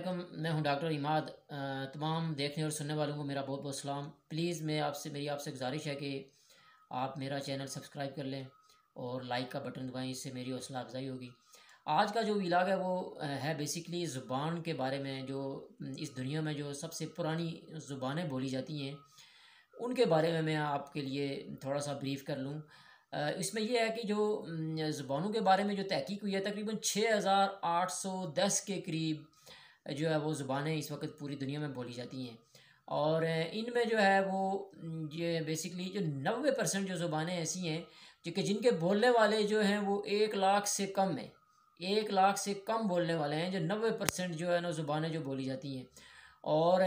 अल्लाम मैं हूं डॉक्टर इमाद तमाम देखने और सुनने वालों को मेरा बहुत बहुत सलाम प्लीज़ मैं आपसे मेरी आपसे गुजारिश है कि आप मेरा चैनल सब्सक्राइब कर लें और लाइक का बटन दबाएं इससे मेरी हौसला अफजाई होगी आज का जो इलाग है वो है बेसिकली ज़ुबान के बारे में जो इस दुनिया में जो सबसे पुरानी ज़ुबानें बोली जाती हैं उनके बारे में मैं आपके लिए थोड़ा सा ब्रीफ कर लूँ इसमें यह है कि जो ज़ुबानों के बारे में जो तहकीक हुई है तकरीबन छः हज़ार आठ सौ दस के करीब जो है वो ज़ुबानें इस वक्त पूरी दुनिया में बोली जाती हैं और इनमें जो है वो ये बेसिकली जो नबे परसेंट जो ज़ुबानें ऐसी हैं जो कि जिनके बोलने वाले जो हैं वो एक लाख से कम हैं एक लाख से कम बोलने वाले हैं जो नबे परसेंट जो है ना ज़ुबानें जो बोली जाती हैं और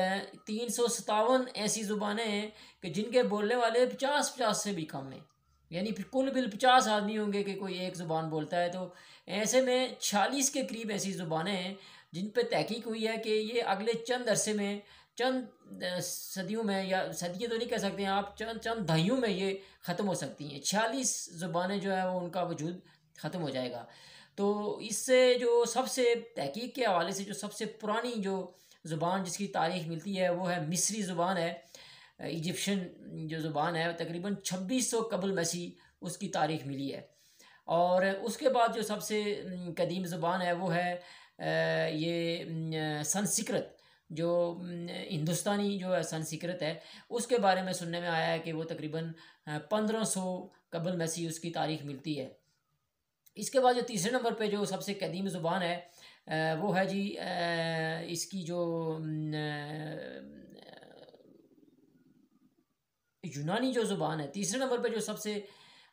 तीन सौ सतावन ऐसी ज़ुबानें हैं कि जिनके बोलने वाले पचास पचास से भी कम हैं यानी फिर कुल बिल पचास आदमी होंगे कि कोई एक ज़ुबान बोलता है तो ऐसे में छियालीस के करीब ऐसी ज़ुबानें हैं जिन पर तहकीक हुई है कि ये अगले चंद अरसे में चंद सदियों में या सदियाँ तो नहीं कह सकते हैं आप चंद चंद दहियों में ये ख़त्म हो सकती हैं छियालीस ज़ुबानें जो है वो उनका वजूद ख़त्म हो जाएगा तो इससे जो सबसे तहकीक के हवाले से जो सबसे पुरानी जो ज़ुबान जिसकी तारीख मिलती है वो है मिस्री ज़ुबान है इजिप्शन जो ज़ुबान है तकरीबन छब्बीस सौ कबल मसी उसकी तारीख मिली है और उसके बाद जो सबसे कदीम ज़ुबान है वो है ये संस्कृत जो हिंदुस्तानी जो संस्कृत है उसके बारे में सुनने में आया है कि वो तकरीबन पंद्रह सौ कबल मसीह उसकी तारीख मिलती है इसके बाद जो तीसरे नंबर पे जो सबसे कदीम ज़ुबान है वो है जी इसकी जो यूनानी जो ज़ुबान है तीसरे नंबर पे जो सबसे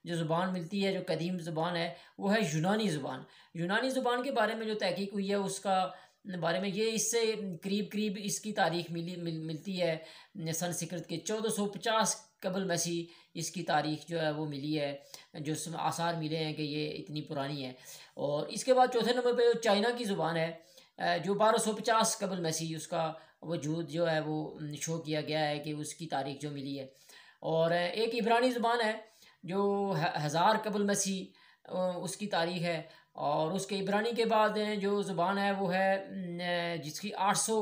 जो ज़ुबान मिलती है जो कदीम ज़ुबान है वो है यूनानी ज़ुबान यूनानी ज़ुबान के बारे में जो तहकीक हुई है उसका बारे में ये इससे करीब करीब इसकी तारीख मिली मिल, मिलती है सन सिकरत के चौदह सौ पचास कबल मसीह इसकी तारीख जो है वो मिली है जो आसार मिले हैं कि ये इतनी पुरानी है और इसके बाद चौथे नंबर पे जो चाइना की ज़ुबान है जो बारह सौ पचास कबल मसीह उसका वजूद जो है वो शो किया गया है कि उसकी तारीख जो मिली है और एक इब्रानी ज़ुबान है जो हज़ार कबल मसीह उसकी तारीख है और उसके इब्रानी के बाद जो ज़ुबान है वो है जिसकी आठ सौ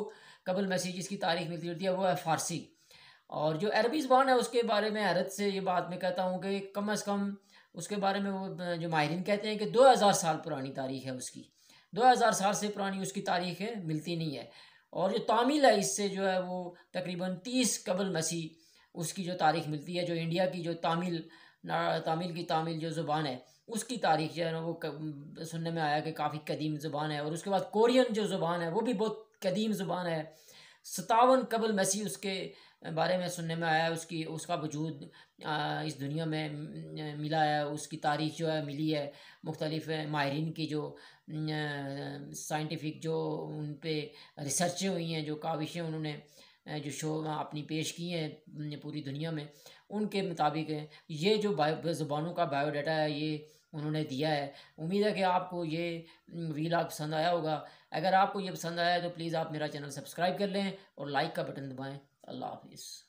कबल मसीह जिसकी तारीख मिलती जुलती है वो है फ़ारसी और जो अरबी ज़ुबान है उसके बारे में हैरत से ये बात मैं कहता हूँ कि कम अज़ कम उसके बारे में वो जो माहरीन कहते हैं कि दो हज़ार साल पुरानी तारीख है उसकी दो हज़ार साल से पुरानी उसकी तारीख है मिलती नहीं है और जो तामिल है इससे जो है वो तकरीबन तीस कबल मसीह उसकी जो तारीख मिलती है जो इंडिया की जो तामिल तमिल की तमिल जो ज़ुबान है उसकी तारीख जो है ना वो सुनने में आया कि काफ़ी कदीम ज़ुबान है और उसके बाद कोरियन जो ज़ुबान है वो भी बहुत कदीम ज़ुबान है सतावन कबल मसीह उसके बारे में सुनने में आया उसकी उसका वजूद इस दुनिया में मिला है उसकी तारीख जो है मिली है मुख्तलिफ माहरीन की जो साइंटिफिक जो उन पर रिसर्चें हुई हैं जो काविशें उन्होंने जो शो अपनी पेश की हैं पूरी दुनिया में उनके मुताबिक ये जो ज़ुबानों का बायोडाटा है ये उन्होंने दिया है उम्मीद है कि आपको ये वीला पसंद आया होगा अगर आपको ये पसंद आया है तो प्लीज़ आप मेरा चैनल सब्सक्राइब कर लें और लाइक का बटन दबाएँ अल्लाह हाफिज़